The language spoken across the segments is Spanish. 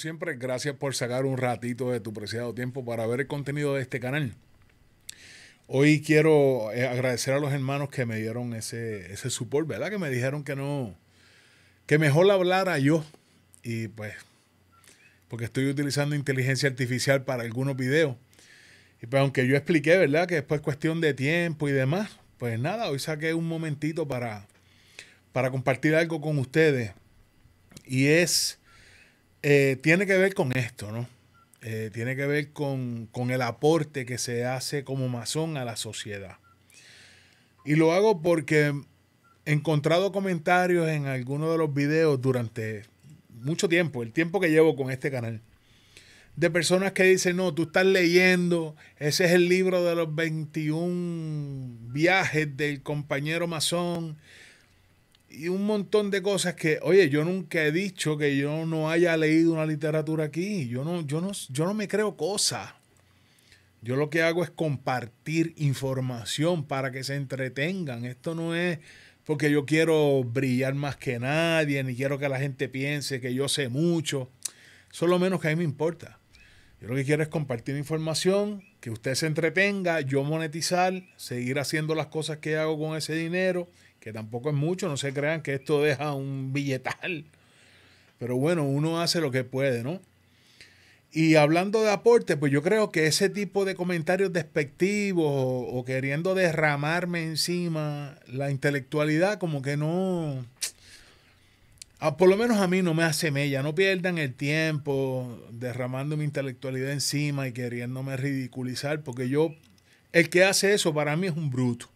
siempre, gracias por sacar un ratito de tu preciado tiempo para ver el contenido de este canal. Hoy quiero eh, agradecer a los hermanos que me dieron ese, ese support, ¿verdad? Que me dijeron que no, que mejor hablara yo. Y pues, porque estoy utilizando inteligencia artificial para algunos videos. Y pues aunque yo expliqué, ¿verdad? Que después cuestión de tiempo y demás, pues nada, hoy saqué un momentito para, para compartir algo con ustedes. Y es eh, tiene que ver con esto, ¿no? Eh, tiene que ver con, con, el aporte que se hace como masón a la sociedad. Y lo hago porque he encontrado comentarios en algunos de los videos durante mucho tiempo, el tiempo que llevo con este canal, de personas que dicen, no, tú estás leyendo, ese es el libro de los 21 viajes del compañero masón, y un montón de cosas que, oye, yo nunca he dicho que yo no haya leído una literatura aquí. Yo no, yo no, yo no me creo cosas. Yo lo que hago es compartir información para que se entretengan. Esto no es porque yo quiero brillar más que nadie, ni quiero que la gente piense que yo sé mucho. Eso es lo menos que a mí me importa. Yo lo que quiero es compartir información, que usted se entretenga, yo monetizar, seguir haciendo las cosas que hago con ese dinero que tampoco es mucho, no se crean que esto deja un billetal. Pero bueno, uno hace lo que puede, ¿no? Y hablando de aporte, pues yo creo que ese tipo de comentarios despectivos o, queriendo derramarme encima la intelectualidad, como que no. A, por lo menos a mí no me hace mella. No pierdan el tiempo derramando mi intelectualidad encima y queriéndome ridiculizar, porque yo. El que hace eso para mí es un bruto.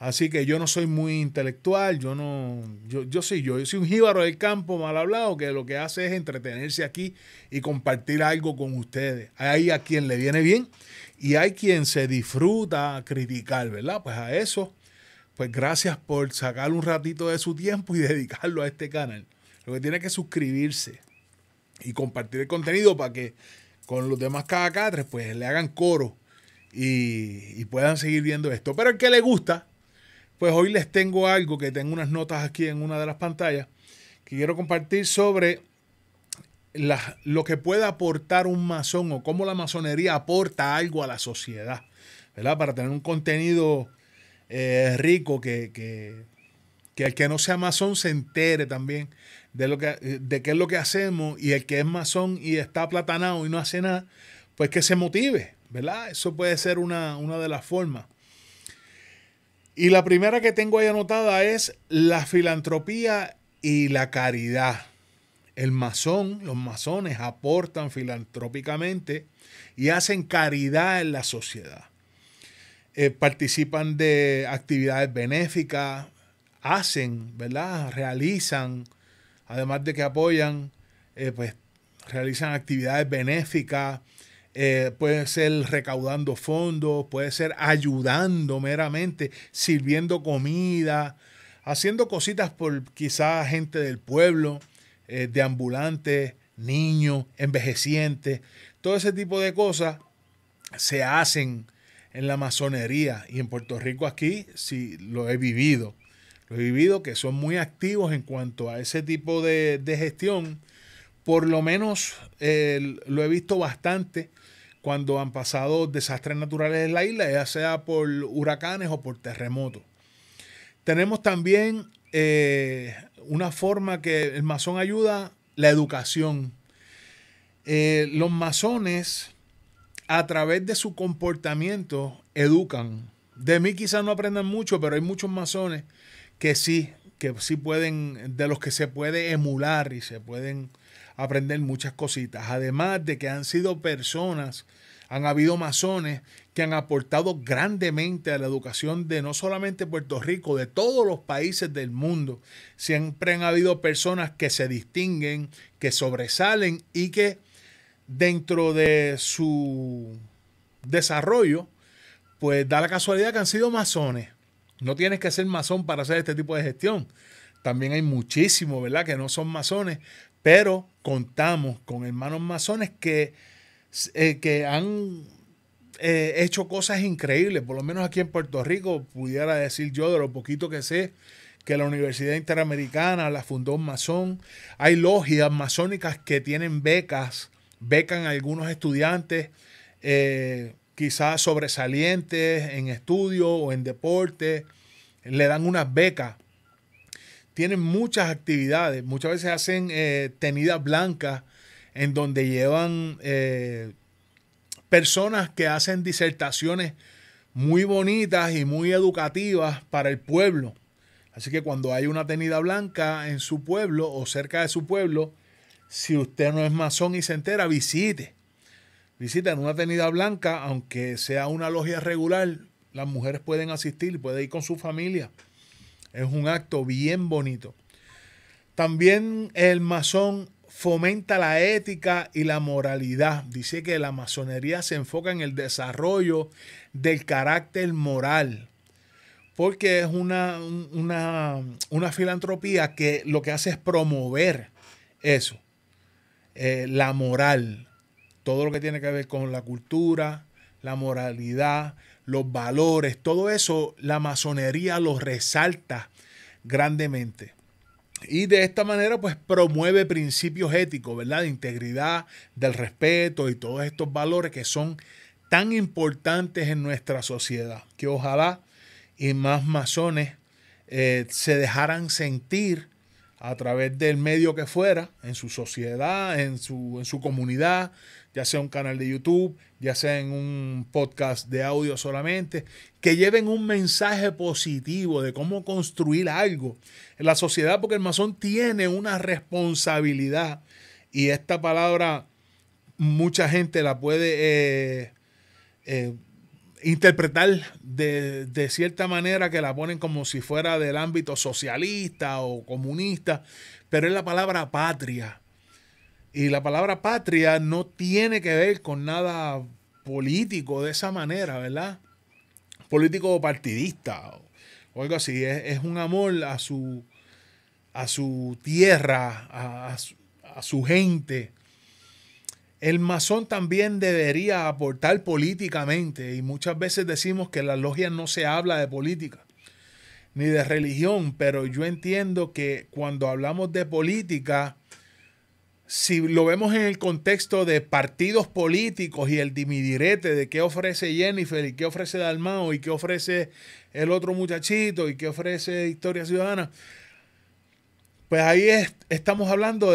Así que yo no soy muy intelectual, yo no, yo, soy yo, yo soy un jíbaro del campo mal hablado que lo que hace es entretenerse aquí y compartir algo con ustedes. Hay a quien le viene bien y hay quien se disfruta criticar, ¿verdad? Pues a eso, pues gracias por sacar un ratito de su tiempo y dedicarlo a este canal. Lo que tiene que suscribirse y compartir el contenido para que con los demás catres, pues le hagan coro y, y puedan seguir viendo esto. Pero el que le gusta, pues hoy les tengo algo que tengo unas notas aquí en una de las pantallas que quiero compartir sobre lo que puede aportar un masón o cómo la masonería aporta algo a la sociedad, ¿verdad? Para tener un contenido eh, rico que, que, el que no sea masón se entere también de, lo que, de qué es lo que hacemos y el que es masón y está platanado y no hace nada, pues que se motive, ¿verdad? Eso puede ser una, una de las formas. Y la primera que tengo ahí anotada es la filantropía y la caridad. El masón, los masones aportan filantrópicamente y hacen caridad en la sociedad. Eh, participan de actividades benéficas, hacen, ¿verdad? Realizan, además de que apoyan, eh, pues realizan actividades benéficas, eh, puede ser recaudando fondos, puede ser ayudando meramente, sirviendo comida, haciendo cositas por quizás gente del pueblo, eh, de ambulantes, niños, envejecientes, todo ese tipo de cosas se hacen en la masonería y en Puerto Rico aquí sí lo he vivido. Lo he vivido que son muy activos en cuanto a ese tipo de, de gestión. Por lo menos eh, lo he visto bastante cuando han pasado desastres naturales en la isla, ya sea por huracanes o por terremotos. Tenemos también eh, una forma que el masón ayuda, la educación. Eh, los masones, a través de su comportamiento, educan. De mí quizás no aprendan mucho, pero hay muchos masones que sí, que sí pueden, de los que se puede emular y se pueden aprender muchas cositas. Además de que han sido personas, han habido masones que han aportado grandemente a la educación de no solamente Puerto Rico, de todos los países del mundo. Siempre han habido personas que se distinguen, que sobresalen y que dentro de su desarrollo, pues da la casualidad que han sido masones. No tienes que ser masón para hacer este tipo de gestión. También hay muchísimos, ¿verdad? Que no son masones, pero contamos con hermanos masones que, eh, que han eh, hecho cosas increíbles, por lo menos aquí en Puerto Rico, pudiera decir yo de lo poquito que sé, que la Universidad Interamericana la fundó un masón. Hay logias masónicas que tienen becas, becan a algunos estudiantes, eh, quizás sobresalientes en estudio o en deporte, le dan unas becas tienen muchas actividades. Muchas veces hacen eh, tenidas blancas en donde llevan eh, personas que hacen disertaciones muy bonitas y muy educativas para el pueblo. Así que cuando hay una tenida blanca en su pueblo o cerca de su pueblo, si usted no es masón y se entera, visite. Visiten una tenida blanca, aunque sea una logia regular, las mujeres pueden asistir, puede ir con su familia. Es un acto bien bonito. También el masón fomenta la ética y la moralidad. Dice que la masonería se enfoca en el desarrollo del carácter moral, porque es una, una, filantropía que lo que hace es promover eso, eh, la moral, todo lo que tiene que ver con la cultura, la moralidad, los valores, todo eso, la masonería lo resalta grandemente. Y de esta manera, pues promueve principios éticos, ¿verdad? De integridad, del respeto y todos estos valores que son tan importantes en nuestra sociedad. Que ojalá y más masones eh, se dejaran sentir a través del medio que fuera, en su sociedad, en su, en su comunidad, ya sea un canal de YouTube, ya sea en un podcast de audio solamente, que lleven un mensaje positivo de cómo construir algo en la sociedad, porque el masón tiene una responsabilidad y esta palabra mucha gente la puede eh, eh, interpretar de, cierta manera que la ponen como si fuera del ámbito socialista o comunista, pero es la palabra patria. Y la palabra patria no tiene que ver con nada político de esa manera, ¿verdad? Político o partidista o, algo así. Es, un amor a su, a su tierra, a, su, gente. El masón también debería aportar políticamente y muchas veces decimos que en la logia no se habla de política ni de religión, pero yo entiendo que cuando hablamos de política si lo vemos en el contexto de partidos políticos y el dimidirete de qué ofrece Jennifer y qué ofrece Dalmao y qué ofrece el otro muchachito y qué ofrece Historia Ciudadana, pues ahí estamos hablando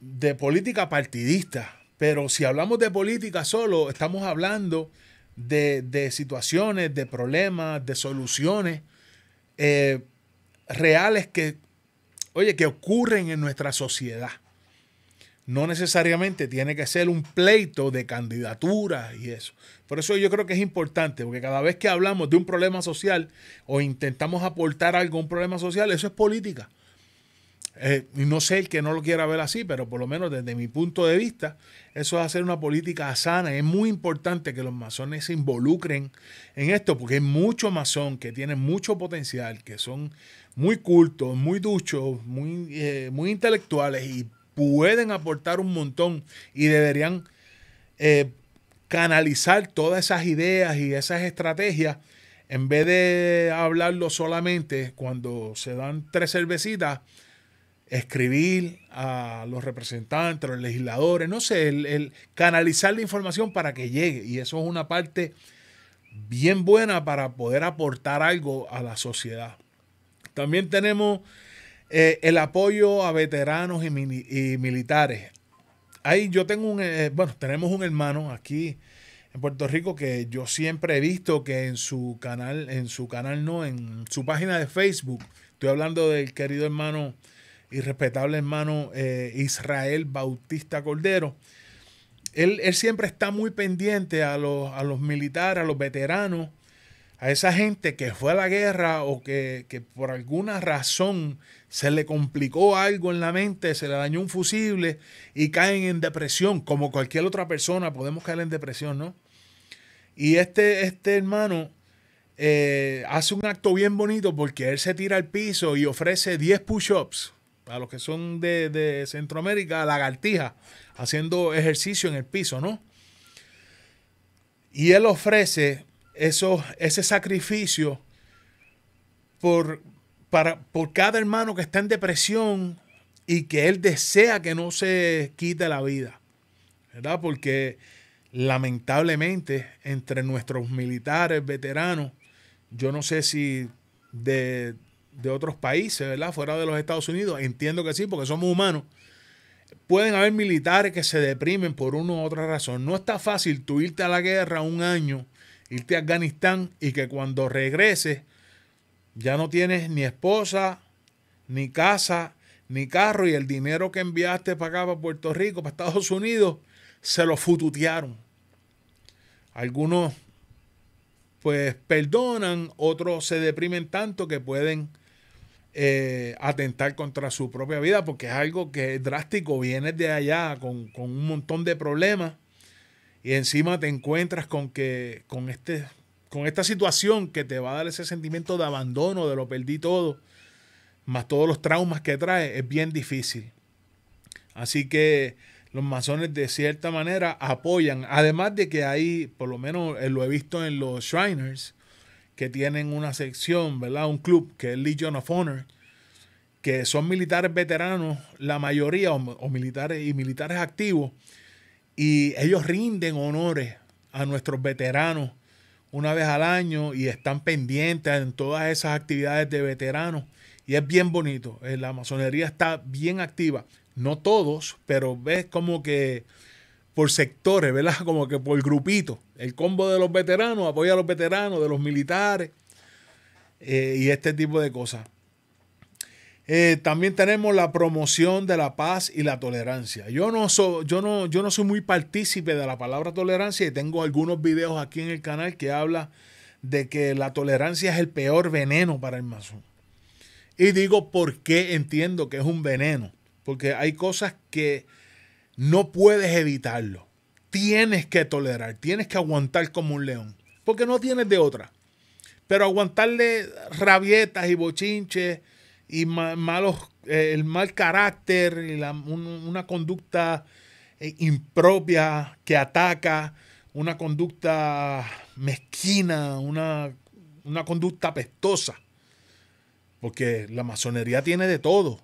de, política partidista. Pero si hablamos de política solo, estamos hablando de, situaciones, de problemas, de soluciones eh, reales que, oye, que ocurren en nuestra sociedad no necesariamente tiene que ser un pleito de candidaturas y eso. Por eso yo creo que es importante, porque cada vez que hablamos de un problema social o intentamos aportar algo a un problema social, eso es política. Eh, no sé el que no lo quiera ver así, pero por lo menos desde mi punto de vista, eso es hacer una política sana. Es muy importante que los masones se involucren en esto, porque hay mucho masones que tiene mucho potencial, que son muy cultos, muy duchos, muy, eh, muy intelectuales y pueden aportar un montón y deberían eh, canalizar todas esas ideas y esas estrategias en vez de hablarlo solamente cuando se dan tres cervecitas, escribir a los representantes, a los legisladores, no sé, el canalizar la información para que llegue. Y eso es una parte bien buena para poder aportar algo a la sociedad. También tenemos eh, el apoyo a veteranos y, militares. Ahí yo tengo un, eh, bueno, tenemos un hermano aquí en Puerto Rico que yo siempre he visto que en su canal, en su canal no, en su página de Facebook, estoy hablando del querido hermano y respetable hermano eh, Israel Bautista Cordero. Él, siempre está muy pendiente a los, a los militares, a los veteranos, a esa gente que fue a la guerra o que, por alguna razón se le complicó algo en la mente, se le dañó un fusible y caen en depresión, como cualquier otra persona, podemos caer en depresión, ¿no? Y este, este hermano eh, hace un acto bien bonito porque él se tira al piso y ofrece 10 push-ups a los que son de, de Centroamérica, lagartija, haciendo ejercicio en el piso, ¿no? Y él ofrece eso, ese sacrificio por, para, por cada hermano que está en depresión y que él desea que no se quite la vida. ¿Verdad? Porque lamentablemente entre nuestros militares, veteranos, yo no sé si de, de otros países, ¿verdad? Fuera de los Estados Unidos, entiendo que sí, porque somos humanos. Pueden haber militares que se deprimen por una u otra razón. No está fácil tú irte a la guerra un año irte a Afganistán y que cuando regreses ya no tienes ni esposa, ni casa, ni carro y el dinero que enviaste para acá, para Puerto Rico, para Estados Unidos, se lo fututearon. Algunos pues perdonan, otros se deprimen tanto que pueden eh, atentar contra su propia vida porque es algo que es drástico, viene de allá con, con un montón de problemas y encima te encuentras con que con este con esta situación que te va a dar ese sentimiento de abandono, de lo perdí todo, más todos los traumas que trae, es bien difícil. Así que los masones de cierta manera apoyan, además de que ahí, por lo menos eh, lo he visto en los Shriners, que tienen una sección, ¿verdad? Un club que es Legion of Honor, que son militares veteranos, la mayoría, o militares y militares activos, y ellos rinden honores a nuestros veteranos una vez al año y están pendientes en todas esas actividades de veteranos. Y es bien bonito. Eh, la masonería está bien activa. No todos, pero ves como que por sectores, ¿verdad? Como que por grupitos. El combo de los veteranos apoya a los veteranos, de los militares eh, y este tipo de cosas. Eh, también tenemos la promoción de la paz y la tolerancia. Yo no, yo, no, yo no soy muy partícipe de la palabra tolerancia y tengo algunos videos aquí en el canal que habla de que la tolerancia es el peor veneno para el masón. Y digo porque entiendo que es un veneno. Porque hay cosas que no puedes evitarlo. Tienes que tolerar, tienes que aguantar como un león. Porque no tienes de otra. Pero aguantarle rabietas y bochinches y malos, eh, el mal carácter, una conducta eh, impropia que ataca, una conducta mezquina, una, una conducta apestosa. Porque la masonería tiene de todo,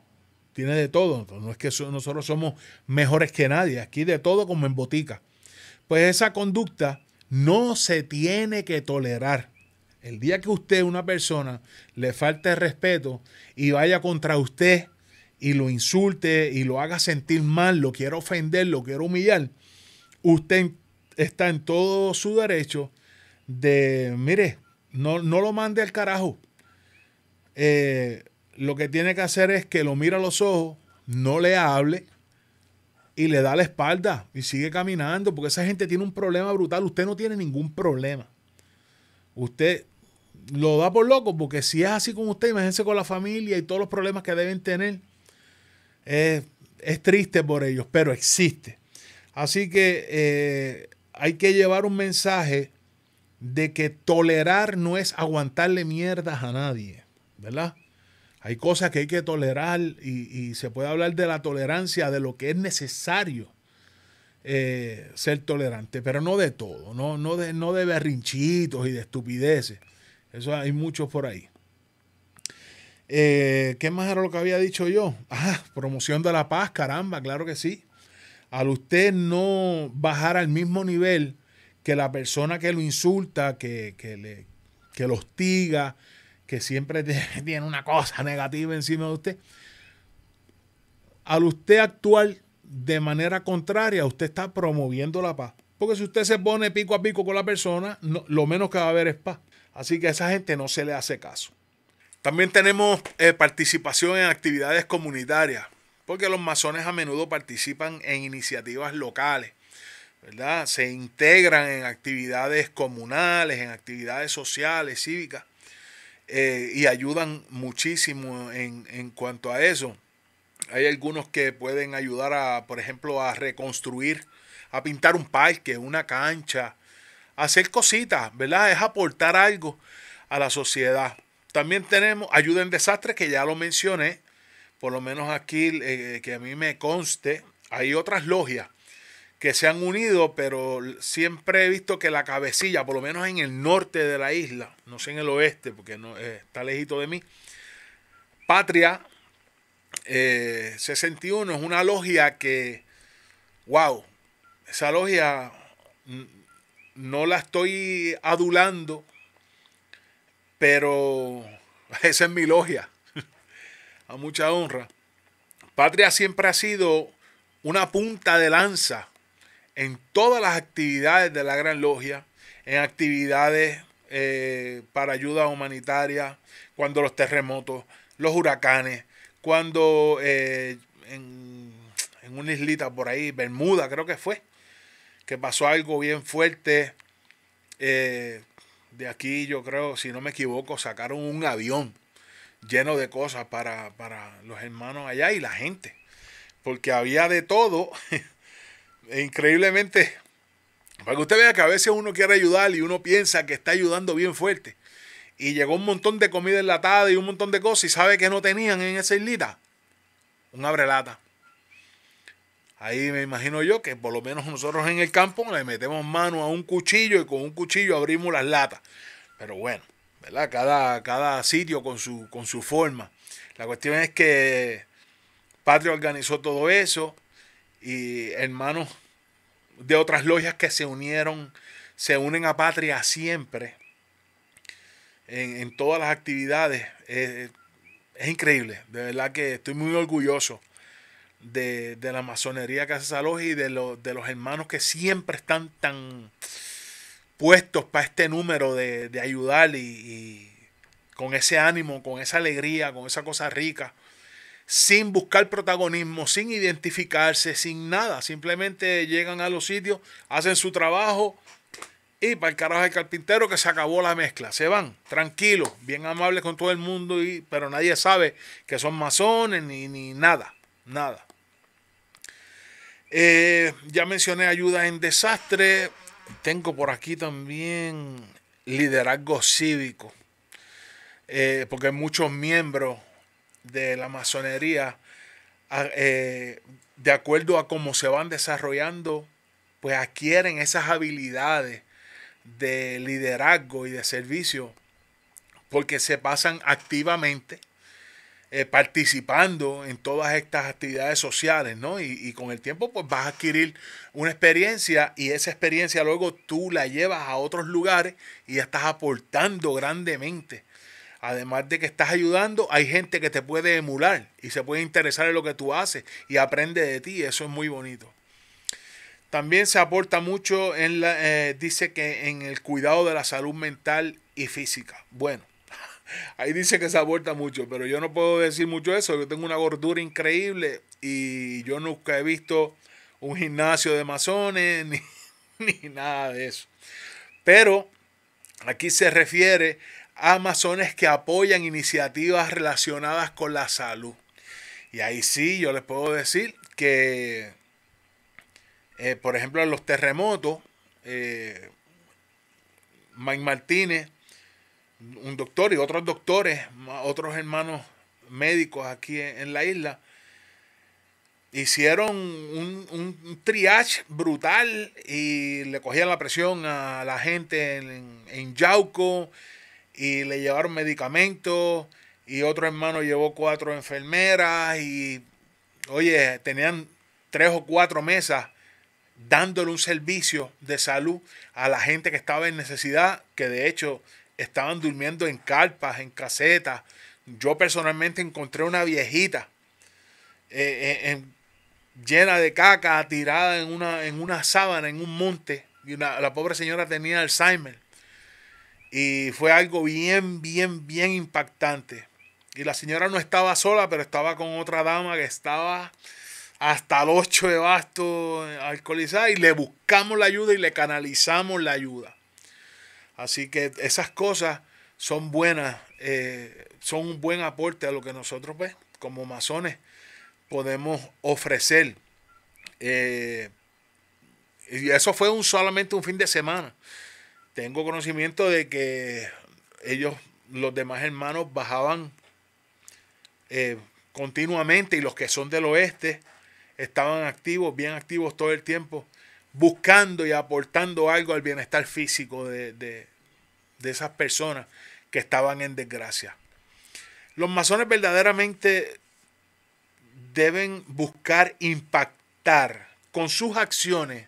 tiene de todo. no es que nosotros somos mejores que nadie, aquí de todo como en botica. Pues esa conducta no se tiene que tolerar. El día que usted, una persona, le falte respeto y vaya contra usted y lo insulte y lo haga sentir mal, lo quiera ofender, lo quiera humillar, usted está en todo su derecho de, mire, no, no lo mande al carajo. Eh, lo que tiene que hacer es que lo mira a los ojos, no le hable y le da la espalda y sigue caminando, porque esa gente tiene un problema brutal. Usted no tiene ningún problema. Usted lo da por loco, porque si es así con usted, imagínense con la familia y todos los problemas que deben tener. es triste por ellos, pero existe. Así que eh, hay que llevar un mensaje de que tolerar no es aguantarle mierdas a nadie, ¿verdad? Hay cosas que hay que tolerar y, se puede hablar de la tolerancia, de lo que es necesario eh, ser tolerante, pero no de todo, no, no, no de berrinchitos y de estupideces. Eso hay muchos por ahí. Eh, ¿Qué más era lo que había dicho yo? Ah, promoción de la paz, caramba, claro que sí. Al usted no bajar al mismo nivel que la persona que lo insulta, que, le, lo hostiga, que siempre tiene una cosa negativa encima de usted, al usted actuar de manera contraria, usted está promoviendo la paz. Porque si usted se pone pico a pico con la persona, lo menos que va a haber es paz. Así que a esa gente no se le hace caso. También tenemos eh, participación en actividades comunitarias, porque los masones a menudo participan en iniciativas locales, ¿verdad? Se integran en actividades comunales, en actividades sociales, cívicas, eh, y ayudan muchísimo en, en cuanto a eso. Hay algunos que pueden ayudar a, por ejemplo, a reconstruir, a pintar un parque, una cancha, hacer cositas, ¿verdad? Es aportar algo a la sociedad. También tenemos ayuda en desastres, que ya lo mencioné, por lo menos aquí eh, que a mí me conste, hay otras logias que se han unido, pero siempre he visto que la cabecilla, por lo menos en el norte de la isla, no sé en el oeste, porque no, eh, está lejito de mí, Patria 61 eh, es una logia que, wow, esa logia mm, no la estoy adulando, pero esa es mi logia, a mucha honra. Patria siempre ha sido una punta de lanza en todas las actividades de la Gran Logia, en actividades eh, para ayuda humanitaria, cuando los terremotos, los huracanes, cuando eh, en una islita por ahí, Bermuda creo que fue, que pasó algo bien fuerte. Eh, de aquí, yo creo, si no me equivoco, sacaron un avión lleno de cosas para, para los hermanos allá y la gente. Porque había de todo. Increíblemente, para que usted vea que a veces uno quiere ayudar y uno piensa que está ayudando bien fuerte. Y llegó un montón de comida enlatada y un montón de cosas y sabe que no tenían en esa islita. Un abrelata. Ahí me imagino yo que por lo menos nosotros en el campo le metemos mano a un cuchillo y con un cuchillo abrimos las latas. Pero bueno, ¿verdad? Cada, cada sitio con su, con su forma. La cuestión es que Patria organizó todo eso y hermanos de otras logias que se unieron, se unen a Patria siempre en, todas las actividades. Es, eh, es increíble, de verdad que estoy muy orgulloso de, la masonería que hace esa y de, de los hermanos que siempre están tan puestos para este número de, de ayudar y, con ese ánimo, con esa alegría, con esa cosa rica, sin buscar protagonismo, sin identificarse, sin nada. Simplemente llegan a los sitios, hacen su trabajo y para el carajo del carpintero que se acabó la mezcla. Se van, tranquilos, bien amables con todo el mundo, y, pero nadie sabe que son masones ni nada, nada. Eh, ya mencioné ayuda en desastre. Tengo por aquí también liderazgo cívico, eh, porque muchos miembros de la masonería, ah, eh, de acuerdo a cómo se van desarrollando, pues adquieren esas habilidades de liderazgo y de servicio, porque se pasan activamente eh, participando en todas estas actividades sociales, ¿no? Y, con el tiempo pues vas a adquirir una experiencia y esa experiencia luego tú la llevas a otros lugares y estás aportando grandemente. Además de que estás ayudando, hay gente que te puede emular y se puede interesar en lo que tú haces y aprende de ti. Eso es muy bonito. También se aporta mucho en la, eh, dice que en el cuidado de la salud mental y física. Bueno, Ahí dice que se aborta mucho, pero yo no puedo decir mucho eso. Yo tengo una gordura increíble y yo nunca he visto un gimnasio de masones ni, nada de eso. Pero aquí se refiere a masones que apoyan iniciativas relacionadas con la salud. Y ahí sí, yo les puedo decir que, eh, por ejemplo, en los terremotos, eh, Mike Martínez un doctor y otros doctores, otros hermanos médicos aquí en la isla, hicieron un, triage brutal y le cogían la presión a la gente en, en Yauco y le llevaron medicamentos y otro hermano llevó cuatro enfermeras y, oye, tenían tres o cuatro mesas dándole un servicio de salud a la gente que estaba en necesidad, que de hecho estaban durmiendo en carpas, en casetas. Yo personalmente encontré una viejita eh, eh, en, llena de caca, tirada en una, en una sábana, en un monte. Y la pobre señora tenía Alzheimer. Y fue algo bien, bien, bien impactante. Y la señora no estaba sola, pero estaba con otra dama que estaba hasta los ocho de basto alcoholizada. Y le buscamos la ayuda y le canalizamos la ayuda. Así que esas cosas son buenas, eh, son un buen aporte a lo que nosotros pues, como masones podemos ofrecer. Eh, y eso fue un, solamente un fin de semana. Tengo conocimiento de que ellos, los demás hermanos, bajaban eh, continuamente y los que son del oeste estaban activos, bien activos todo el tiempo buscando y aportando algo al bienestar físico de, esas personas que estaban en desgracia. Los masones verdaderamente deben buscar impactar con sus acciones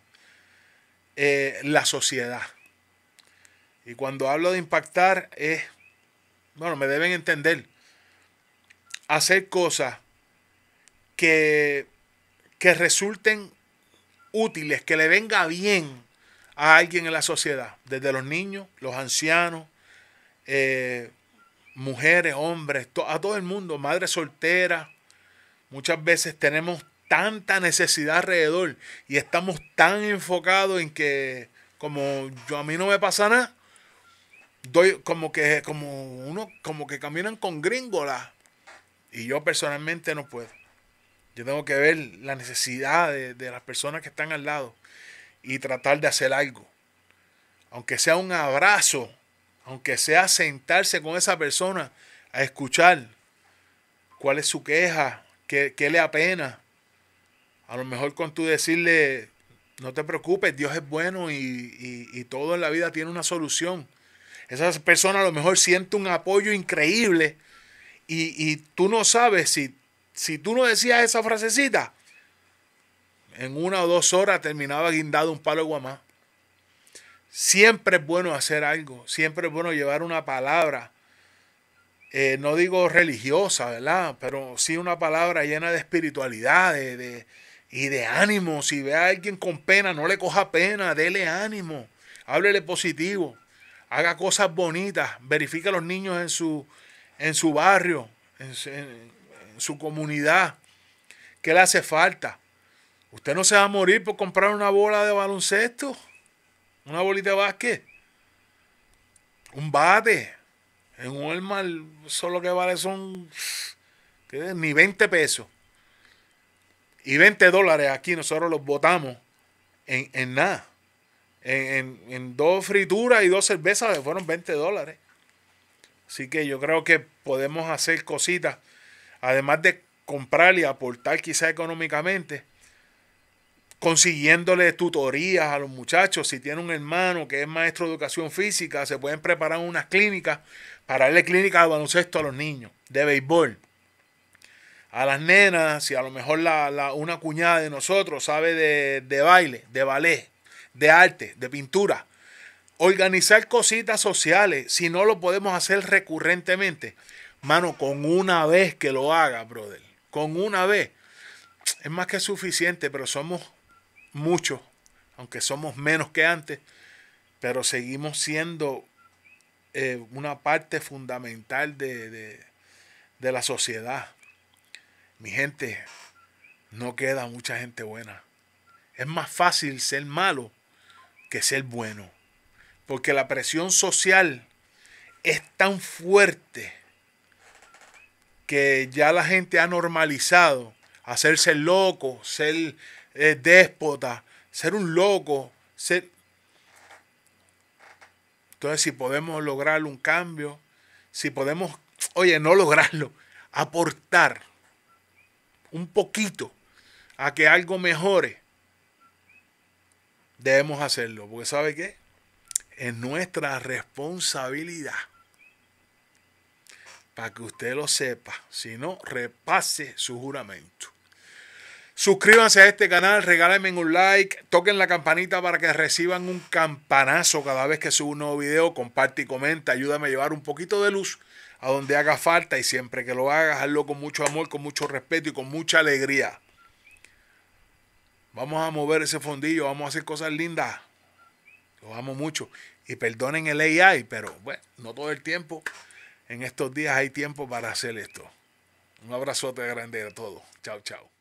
eh, la sociedad. Y cuando hablo de impactar es, bueno, me deben entender, hacer cosas que, que resulten útiles, que le venga bien a alguien en la sociedad, desde los niños, los ancianos, eh, mujeres, hombres, a todo el mundo, madres solteras. Muchas veces tenemos tanta necesidad alrededor y estamos tan enfocados en que como yo a mí no me pasa nada, doy como que como uno como que caminan con gringolas y yo personalmente no puedo. Yo tengo que ver la necesidad de, las personas que están al lado y tratar de hacer algo. Aunque sea un abrazo, aunque sea sentarse con esa persona a escuchar cuál es su queja, qué, le apena. A lo mejor con tú decirle, no te preocupes, Dios es bueno y, todo en la vida tiene una solución. Esa persona a lo mejor siente un apoyo increíble y, y tú no sabes si si tú no decías esa frasecita, en una o dos horas terminaba guindado un palo de guamá. Siempre es bueno hacer algo, siempre es bueno llevar una palabra, eh, no digo religiosa, ¿verdad? Pero sí una palabra llena de espiritualidad y de ánimo. Si ve a alguien con pena, no le coja pena, dele ánimo, háblele positivo, haga cosas bonitas, verifique a los niños en su, en su barrio, su comunidad, ¿qué le hace falta? Usted no se va a morir por comprar una bola de baloncesto, una bolita de básquet, un bate. En Walmart solo que vale son ni 20 pesos. Y 20 dólares aquí nosotros los botamos en, en nada. En, en, dos frituras y dos cervezas fueron 20 dólares. Así que yo creo que podemos hacer cositas además de comprar y aportar quizá económicamente, consiguiéndole tutorías a los muchachos. Si tiene un hermano que es maestro de educación física, se pueden preparar unas clínicas para darle clínicas de baloncesto a los niños, de béisbol. A las nenas, si a lo mejor la, una cuñada de nosotros sabe de, de baile, de ballet, de arte, de pintura. Organizar cositas sociales, si no lo podemos hacer recurrentemente Mano, con una vez que lo haga, brother. Con una vez. Es más que suficiente, pero somos muchos, aunque somos menos que antes, pero seguimos siendo eh, una parte fundamental de, de la sociedad. Mi gente, no queda mucha gente buena. Es más fácil ser malo que ser bueno. Porque la presión social es tan fuerte que ya la gente ha normalizado hacerse loco, ser eh, déspota, ser un loco, ser... Entonces, si podemos lograr un cambio, si podemos, oye, no lograrlo, aportar un poquito a que algo mejore, debemos hacerlo, porque ¿sabe qué? Es nuestra responsabilidad para que usted lo sepa. Si no, repase su juramento. Suscríbanse a este canal, regálenme un like, toquen la campanita para que reciban un campanazo cada vez que subo un nuevo video, comparte y comenta, ayúdame a llevar un poquito de luz a donde haga falta y siempre que lo hagas, hazlo con mucho amor, con mucho respeto y con mucha alegría. Vamos a mover ese fondillo, vamos a hacer cosas lindas. Lo amo mucho. Y perdonen el AI, pero bueno, no todo el tiempo en estos días hay tiempo para hacer esto. Un abrazote grande a todos. Chao, chao.